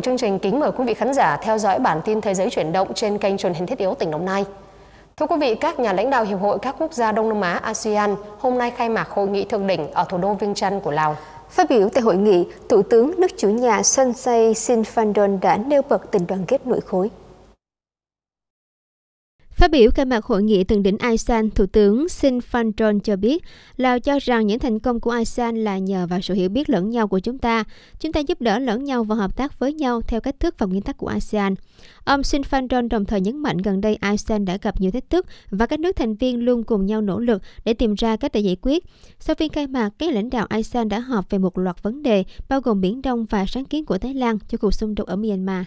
tục chương trình kính mời quý vị khán giả theo dõi bản tin thế giới chuyển động trên kênh truyền hình thiết yếu tỉnh Đồng Nai. Thưa quý vị, các nhà lãnh đạo Hiệp hội các quốc gia Đông Nam Á ASEAN hôm nay khai mạc hội nghị thượng đỉnh ở thủ đô Viêng Chăn của Lào. Phát biểu tại hội nghị, Thủ tướng nước chủ nhà Son Say đã nêu bật tình đoàn kết nội khối. Phát biểu khai mạc hội nghị thượng đỉnh ASEAN, Thủ tướng Sin Phan cho biết, Lào cho rằng những thành công của ASEAN là nhờ vào sự hiểu biết lẫn nhau của chúng ta. Chúng ta giúp đỡ lẫn nhau và hợp tác với nhau theo cách thức và nguyên tắc của ASEAN. Ông Sin Phan đồng thời nhấn mạnh gần đây ASEAN đã gặp nhiều thách thức và các nước thành viên luôn cùng nhau nỗ lực để tìm ra cách để giải quyết. Sau phiên khai mạc, các lãnh đạo ASEAN đã họp về một loạt vấn đề bao gồm Biển Đông và sáng kiến của Thái Lan cho cuộc xung đột ở Myanmar.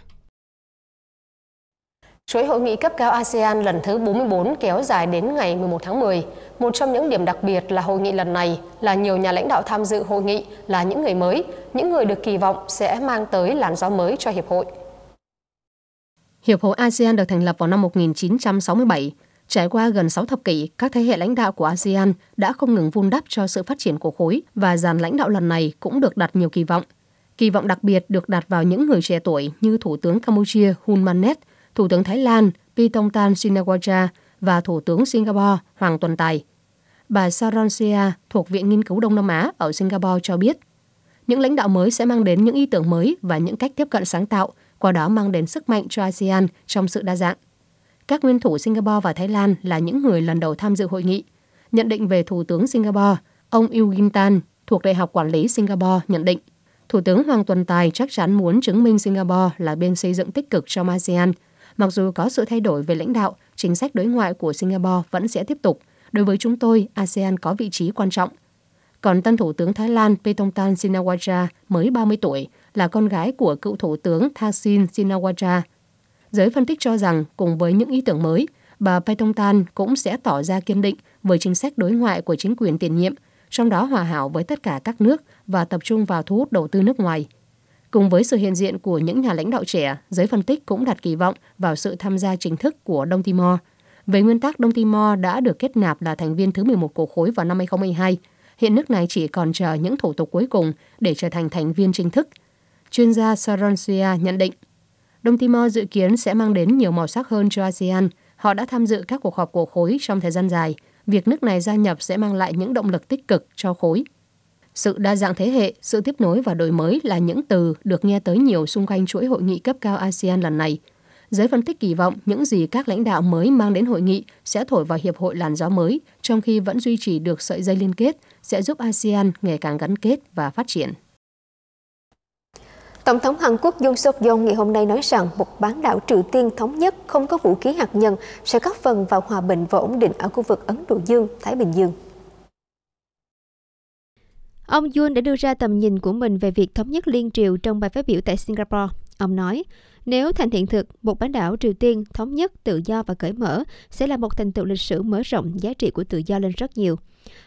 Chuỗi hội nghị cấp cao ASEAN lần thứ 44 kéo dài đến ngày 11 tháng 10. Một trong những điểm đặc biệt là hội nghị lần này là nhiều nhà lãnh đạo tham dự hội nghị là những người mới, những người được kỳ vọng sẽ mang tới làn gió mới cho Hiệp hội. Hiệp hội ASEAN được thành lập vào năm 1967. Trải qua gần 6 thập kỷ, các thế hệ lãnh đạo của ASEAN đã không ngừng vun đắp cho sự phát triển của khối và dàn lãnh đạo lần này cũng được đặt nhiều kỳ vọng. Kỳ vọng đặc biệt được đặt vào những người trẻ tuổi như Thủ tướng Campuchia Hun Manet – Thủ tướng Thái Lan Pitongtan Sinawatra và Thủ tướng Singapore Hoàng Tuần Tài. Bà Saronsia thuộc Viện Nghiên cứu Đông Nam Á ở Singapore cho biết, những lãnh đạo mới sẽ mang đến những ý tưởng mới và những cách tiếp cận sáng tạo, qua đó mang đến sức mạnh cho ASEAN trong sự đa dạng. Các nguyên thủ Singapore và Thái Lan là những người lần đầu tham dự hội nghị. Nhận định về Thủ tướng Singapore, ông Eugene Tan thuộc Đại học Quản lý Singapore nhận định, Thủ tướng Hoàng Tuần Tài chắc chắn muốn chứng minh Singapore là bên xây dựng tích cực trong ASEAN – Mặc dù có sự thay đổi về lãnh đạo, chính sách đối ngoại của Singapore vẫn sẽ tiếp tục. Đối với chúng tôi, ASEAN có vị trí quan trọng. Còn tân Thủ tướng Thái Lan Petongtan Sinawaja mới 30 tuổi là con gái của cựu Thủ tướng Thaksin Sinawaja. Giới phân tích cho rằng cùng với những ý tưởng mới, bà Petongtan cũng sẽ tỏ ra kiên định với chính sách đối ngoại của chính quyền tiền nhiệm, trong đó hòa hảo với tất cả các nước và tập trung vào thu hút đầu tư nước ngoài – Cùng với sự hiện diện của những nhà lãnh đạo trẻ, giới phân tích cũng đặt kỳ vọng vào sự tham gia chính thức của Đông Timor. Về nguyên tắc, Đông Timor đã được kết nạp là thành viên thứ 11 của khối vào năm 2022. Hiện nước này chỉ còn chờ những thủ tục cuối cùng để trở thành thành viên chính thức. Chuyên gia Saronsia nhận định, Đông Timor dự kiến sẽ mang đến nhiều màu sắc hơn cho ASEAN. Họ đã tham dự các cuộc họp của khối trong thời gian dài. Việc nước này gia nhập sẽ mang lại những động lực tích cực cho khối. Sự đa dạng thế hệ, sự tiếp nối và đổi mới là những từ được nghe tới nhiều xung quanh chuỗi hội nghị cấp cao ASEAN lần này. Giới phân tích kỳ vọng những gì các lãnh đạo mới mang đến hội nghị sẽ thổi vào hiệp hội làn gió mới, trong khi vẫn duy trì được sợi dây liên kết, sẽ giúp ASEAN ngày càng gắn kết và phát triển. Tổng thống Hàn Quốc Yoon suk yeol ngày hôm nay nói rằng một bán đảo Triều Tiên thống nhất không có vũ khí hạt nhân sẽ góp phần vào hòa bình và ổn định ở khu vực Ấn Độ Dương, Thái Bình Dương. Ông Yun đã đưa ra tầm nhìn của mình về việc thống nhất liên triều trong bài phát biểu tại Singapore. Ông nói, nếu thành hiện thực, một bán đảo Triều Tiên thống nhất, tự do và cởi mở sẽ là một thành tựu lịch sử mở rộng giá trị của tự do lên rất nhiều.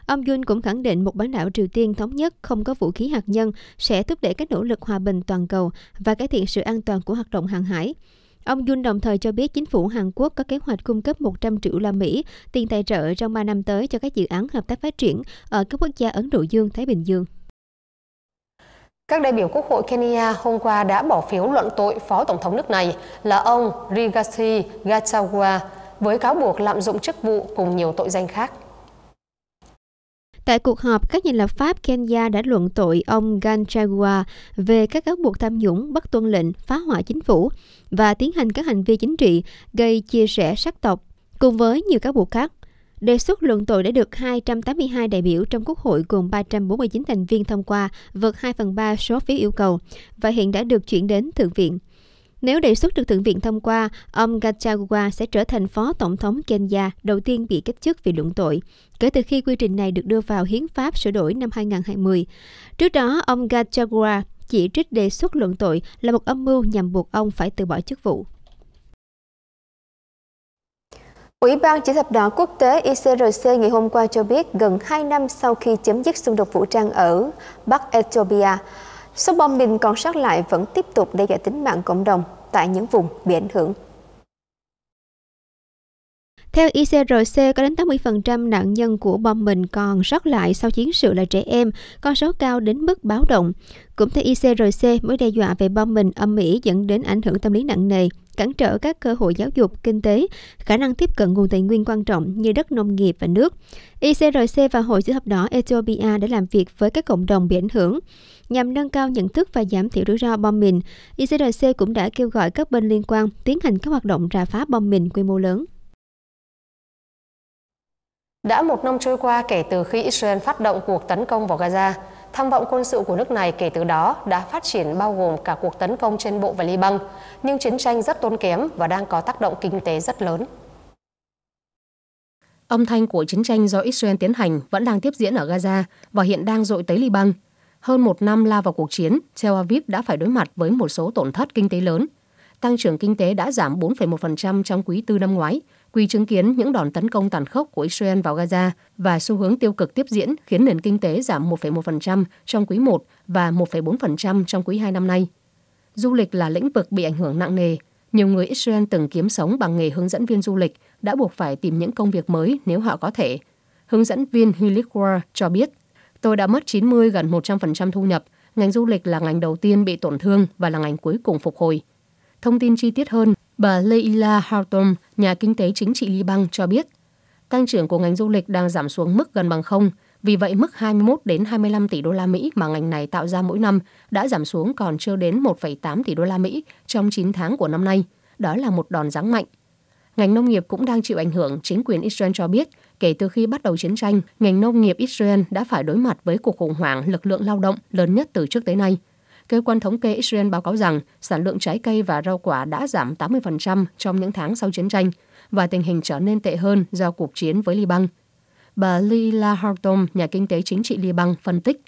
Ông Yun cũng khẳng định một bán đảo Triều Tiên thống nhất không có vũ khí hạt nhân sẽ thúc đẩy các nỗ lực hòa bình toàn cầu và cải thiện sự an toàn của hoạt động hàng hải. Ông Jun đồng thời cho biết chính phủ Hàn Quốc có kế hoạch cung cấp 100 triệu la Mỹ tiền tài trợ trong 3 năm tới cho các dự án hợp tác phát triển ở các quốc gia Ấn Độ Dương, Thái Bình Dương. Các đại biểu Quốc hội Kenya hôm qua đã bỏ phiếu luận tội Phó Tổng thống nước này là ông Rigathi Gachagua với cáo buộc lạm dụng chức vụ cùng nhiều tội danh khác. Tại cuộc họp, các nhà lập pháp Kenya đã luận tội ông Gachagua về các cáo buộc tham nhũng, bất tuân lệnh, phá hoại chính phủ và tiến hành các hành vi chính trị gây chia rẽ sắc tộc, cùng với nhiều cáo buộc khác. Đề xuất luận tội đã được 282 đại biểu trong Quốc hội gồm 349 thành viên thông qua, vượt 2 phần 3 số phiếu yêu cầu và hiện đã được chuyển đến Thượng viện. Nếu đề xuất được Thượng viện thông qua, ông Gachagua sẽ trở thành phó tổng thống Kenya đầu tiên bị cách chức vì luận tội, kể từ khi quy trình này được đưa vào hiến pháp sửa đổi năm 2020. Trước đó, ông Gachagua chỉ trích đề xuất luận tội là một âm mưu nhằm buộc ông phải từ bỏ chức vụ. Ủy ban Chữ thập đỏ quốc tế ICRC ngày hôm qua cho biết gần 2 năm sau khi chấm dứt xung đột vũ trang ở Bắc Ethiopia, Số bom mìn còn sót lại vẫn tiếp tục đe dọa tính mạng cộng đồng tại những vùng bị ảnh hưởng. Theo ICRC, có đến 80% nạn nhân của bom mìn còn sót lại sau chiến sự là trẻ em, con số cao đến mức báo động. Cũng theo ICRC, mối đe dọa về bom mìn âm Mỹ dẫn đến ảnh hưởng tâm lý nặng nề, cản trở các cơ hội giáo dục, kinh tế, khả năng tiếp cận nguồn tài nguyên quan trọng như đất nông nghiệp và nước. ICRC và Hội chữ thập đỏ Ethiopia đã làm việc với các cộng đồng bị ảnh hưởng. Nhằm nâng cao nhận thức và giảm thiểu rủi ro bom mìn, ICRC cũng đã kêu gọi các bên liên quan tiến hành các hoạt động rà phá bom mìn quy mô lớn. Đã một năm trôi qua kể từ khi Israel phát động cuộc tấn công vào Gaza, tham vọng quân sự của nước này kể từ đó đã phát triển bao gồm cả cuộc tấn công trên bộ và Liban, nhưng chiến tranh rất tốn kém và đang có tác động kinh tế rất lớn. Âm thanh của chiến tranh do Israel tiến hành vẫn đang tiếp diễn ở Gaza và hiện đang dội tới Liban. Hơn một năm lao vào cuộc chiến, Tel Aviv đã phải đối mặt với một số tổn thất kinh tế lớn. Tăng trưởng kinh tế đã giảm 4,1% trong quý tư năm ngoái, quy chứng kiến những đòn tấn công tàn khốc của Israel vào Gaza và xu hướng tiêu cực tiếp diễn khiến nền kinh tế giảm 1,1% trong quý 1 và 1,4% trong quý 2 năm nay. Du lịch là lĩnh vực bị ảnh hưởng nặng nề. Nhiều người Israel từng kiếm sống bằng nghề hướng dẫn viên du lịch đã buộc phải tìm những công việc mới nếu họ có thể. Hướng dẫn viên Hilik cho biết Tôi đã mất 90 gần 100% thu nhập. Ngành du lịch là ngành đầu tiên bị tổn thương và là ngành cuối cùng phục hồi. Thông tin chi tiết hơn, bà Leila Houghton, nhà kinh tế chính trị Liban cho biết, tăng trưởng của ngành du lịch đang giảm xuống mức gần bằng không, vì vậy mức 21 đến 25 tỷ đô la Mỹ mà ngành này tạo ra mỗi năm đã giảm xuống còn chưa đến 1,8 tỷ đô la Mỹ trong 9 tháng của năm nay. Đó là một đòn giáng mạnh. Ngành nông nghiệp cũng đang chịu ảnh hưởng, chính quyền Israel cho biết kể từ khi bắt đầu chiến tranh, ngành nông nghiệp Israel đã phải đối mặt với cuộc khủng hoảng lực lượng lao động lớn nhất từ trước tới nay. Cơ quan thống kê Israel báo cáo rằng sản lượng trái cây và rau quả đã giảm 80% trong những tháng sau chiến tranh và tình hình trở nên tệ hơn do cuộc chiến với Liban. Bà Lila Hartom, nhà kinh tế chính trị Liban, phân tích.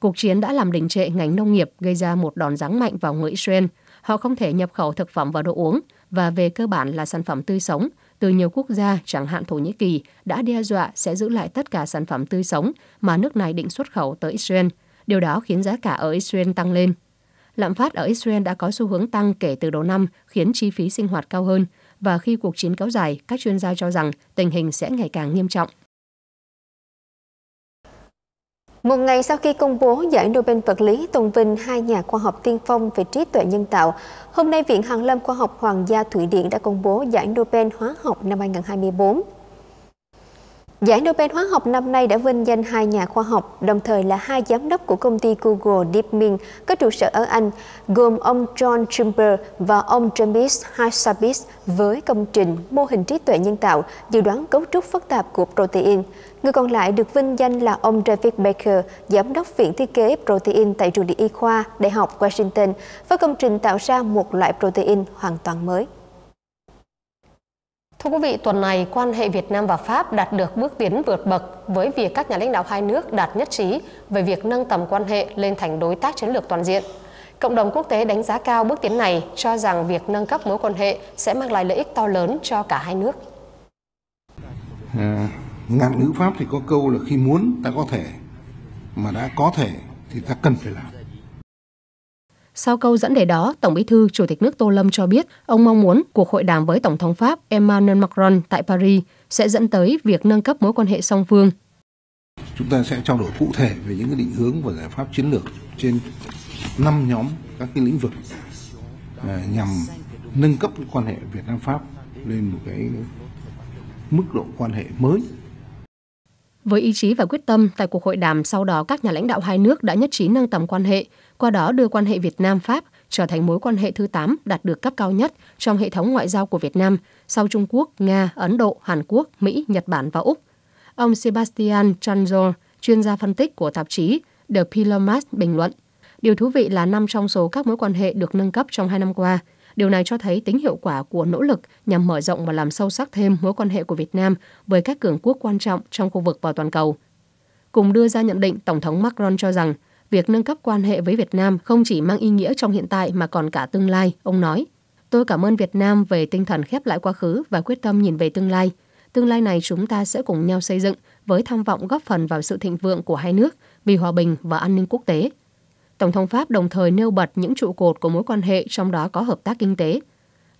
Cuộc chiến đã làm đình trệ ngành nông nghiệp, gây ra một đòn giáng mạnh vào người Israel. Họ không thể nhập khẩu thực phẩm và đồ uống, và về cơ bản là sản phẩm tươi sống, từ nhiều quốc gia, chẳng hạn Thổ Nhĩ Kỳ, đã đe dọa sẽ giữ lại tất cả sản phẩm tươi sống mà nước này định xuất khẩu tới Israel. Điều đó khiến giá cả ở Israel tăng lên. Lạm phát ở Israel đã có xu hướng tăng kể từ đầu năm, khiến chi phí sinh hoạt cao hơn, và khi cuộc chiến kéo dài, các chuyên gia cho rằng tình hình sẽ ngày càng nghiêm trọng. Một ngày sau khi công bố giải Nobel vật lý tôn vinh hai nhà khoa học tiên phong về trí tuệ nhân tạo, hôm nay Viện Hàn Lâm Khoa học Hoàng gia Thụy Điển đã công bố giải Nobel hóa học năm 2024. Giải Nobel hóa học năm nay đã vinh danh hai nhà khoa học, đồng thời là hai giám đốc của công ty Google DeepMind có trụ sở ở Anh, gồm ông John Trimber và ông James Hassabis với công trình mô hình trí tuệ nhân tạo dự đoán cấu trúc phức tạp của protein. Người còn lại được vinh danh là ông David Baker, giám đốc viện thiết kế protein tại trường y khoa Đại học Washington với công trình tạo ra một loại protein hoàn toàn mới. Thưa quý vị, tuần này quan hệ Việt Nam và Pháp đạt được bước tiến vượt bậc với việc các nhà lãnh đạo hai nước đạt nhất trí về việc nâng tầm quan hệ lên thành đối tác chiến lược toàn diện. Cộng đồng quốc tế đánh giá cao bước tiến này, cho rằng việc nâng cấp mối quan hệ sẽ mang lại lợi ích to lớn cho cả hai nước. À, ngạn ngữ Pháp thì có câu là khi muốn ta có thể, mà đã có thể thì ta cần phải làm. Sau câu dẫn đề đó, Tổng Bí thư Chủ tịch nước Tô Lâm cho biết ông mong muốn cuộc hội đàm với Tổng thống Pháp Emmanuel Macron tại Paris sẽ dẫn tới việc nâng cấp mối quan hệ song phương. Chúng ta sẽ trao đổi cụ thể về những cái định hướng và giải pháp chiến lược trên năm nhóm các cái lĩnh vực à, nhằm nâng cấp quan hệ Việt Nam Pháp lên một cái mức độ quan hệ mới với ý chí và quyết tâm, tại cuộc hội đàm sau đó các nhà lãnh đạo hai nước đã nhất trí nâng tầm quan hệ, qua đó đưa quan hệ Việt Nam-Pháp trở thành mối quan hệ thứ 8 đạt được cấp cao nhất trong hệ thống ngoại giao của Việt Nam sau Trung Quốc, Nga, Ấn Độ, Hàn Quốc, Mỹ, Nhật Bản và Úc. Ông Sebastian Chanzor, chuyên gia phân tích của tạp chí The Pilomast bình luận, Điều thú vị là năm trong số các mối quan hệ được nâng cấp trong hai năm qua – Điều này cho thấy tính hiệu quả của nỗ lực nhằm mở rộng và làm sâu sắc thêm mối quan hệ của Việt Nam với các cường quốc quan trọng trong khu vực và toàn cầu. Cùng đưa ra nhận định, Tổng thống Macron cho rằng việc nâng cấp quan hệ với Việt Nam không chỉ mang ý nghĩa trong hiện tại mà còn cả tương lai, ông nói. Tôi cảm ơn Việt Nam về tinh thần khép lại quá khứ và quyết tâm nhìn về tương lai. Tương lai này chúng ta sẽ cùng nhau xây dựng với tham vọng góp phần vào sự thịnh vượng của hai nước vì hòa bình và an ninh quốc tế. Tổng thống Pháp đồng thời nêu bật những trụ cột của mối quan hệ trong đó có hợp tác kinh tế.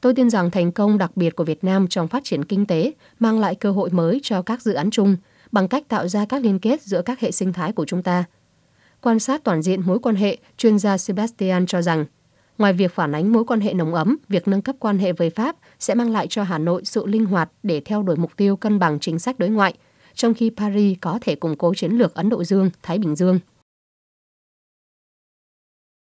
Tôi tin rằng thành công đặc biệt của Việt Nam trong phát triển kinh tế mang lại cơ hội mới cho các dự án chung bằng cách tạo ra các liên kết giữa các hệ sinh thái của chúng ta. Quan sát toàn diện mối quan hệ, chuyên gia Sebastian cho rằng, ngoài việc phản ánh mối quan hệ nồng ấm, việc nâng cấp quan hệ với Pháp sẽ mang lại cho Hà Nội sự linh hoạt để theo đuổi mục tiêu cân bằng chính sách đối ngoại, trong khi Paris có thể củng cố chiến lược Ấn Độ Dương-Thái Bình Dương.